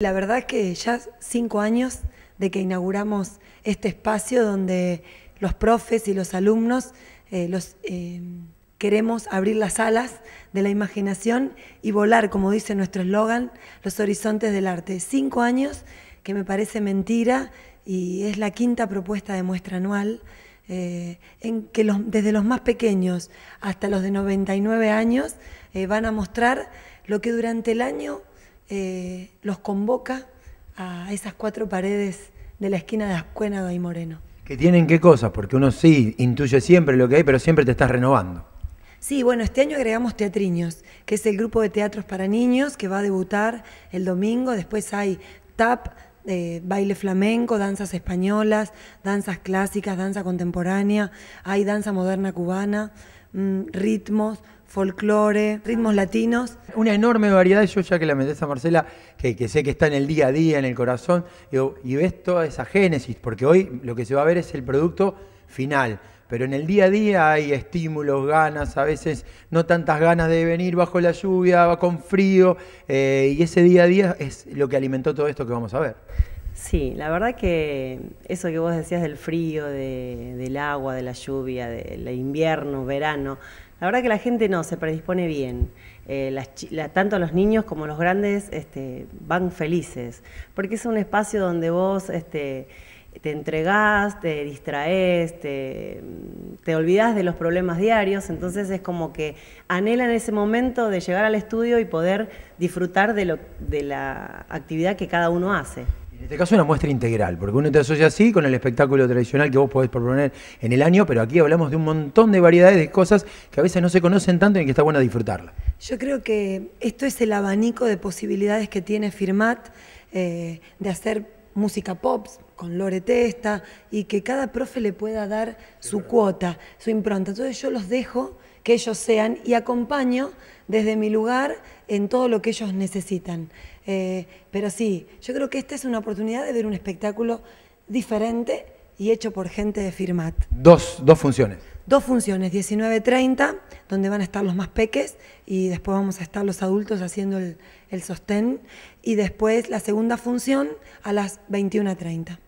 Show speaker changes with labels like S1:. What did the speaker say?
S1: La verdad es que ya cinco años de que inauguramos este espacio donde los profes y los alumnos eh, los, eh, queremos abrir las alas de la imaginación y volar, como dice nuestro eslogan, los horizontes del arte. Cinco años que me parece mentira y es la quinta propuesta de muestra anual. Eh, en que desde los más pequeños hasta los de 99 años van a mostrar lo que durante el año eh, los convoca a esas cuatro paredes de la esquina de Ascuénaga y Moreno.
S2: ¿Que tienen qué cosas? Porque uno sí intuye siempre lo que hay, pero siempre te estás renovando.
S1: Sí, bueno, este año agregamos Teatriños, que es el grupo de teatros para niños que va a debutar el domingo. Después hay TAP, eh, baile flamenco, danzas españolas, danzas clásicas, danza contemporánea, hay danza moderna cubana. Mm, ritmos,
S2: folclore, ritmos latinos. Una enorme variedad, yo ya que la metes a Marcela, que, sé que está en el día a día, en el corazón, y ves toda esa génesis, porque hoy lo que se va a ver es el producto final. Pero en el día a día hay estímulos, ganas, a veces no tantas ganas de venir bajo la lluvia, con frío, eh, y ese día a día es lo que alimentó todo esto que vamos a ver. Sí, la verdad que eso que vos decías del frío,
S3: del agua, de la lluvia, del invierno, verano, la verdad que la gente no, se predispone bien. Eh, tanto los niños como los grandes este, van felices, porque es un espacio donde vos este, te entregás, te distraes, te, te olvidás de los problemas diarios, entonces es como que anhelan ese momento de llegar al estudio y poder disfrutar de la actividad que cada uno hace.
S2: En este caso una muestra integral, porque uno te asocia así con el espectáculo tradicional que vos podés proponer en el año, pero aquí hablamos de un montón de variedades de cosas que a veces no se conocen tanto y que está bueno disfrutarla.
S1: Yo creo que esto es el abanico de posibilidades que tiene Firmat eh, de hacer música pop con Lore Testa y que cada profe le pueda dar su cuota, su impronta. Entonces yo los dejo que ellos sean y acompaño desde mi lugar en todo lo que ellos necesitan. Eh, pero sí, yo creo que esta es una oportunidad de ver un espectáculo diferente y hecho por gente de Firmat.
S2: Dos, funciones.
S1: Dos funciones, 19.30, donde van a estar los más peques y después vamos a estar los adultos haciendo el, el sostén. Y después la segunda función a las 21.30.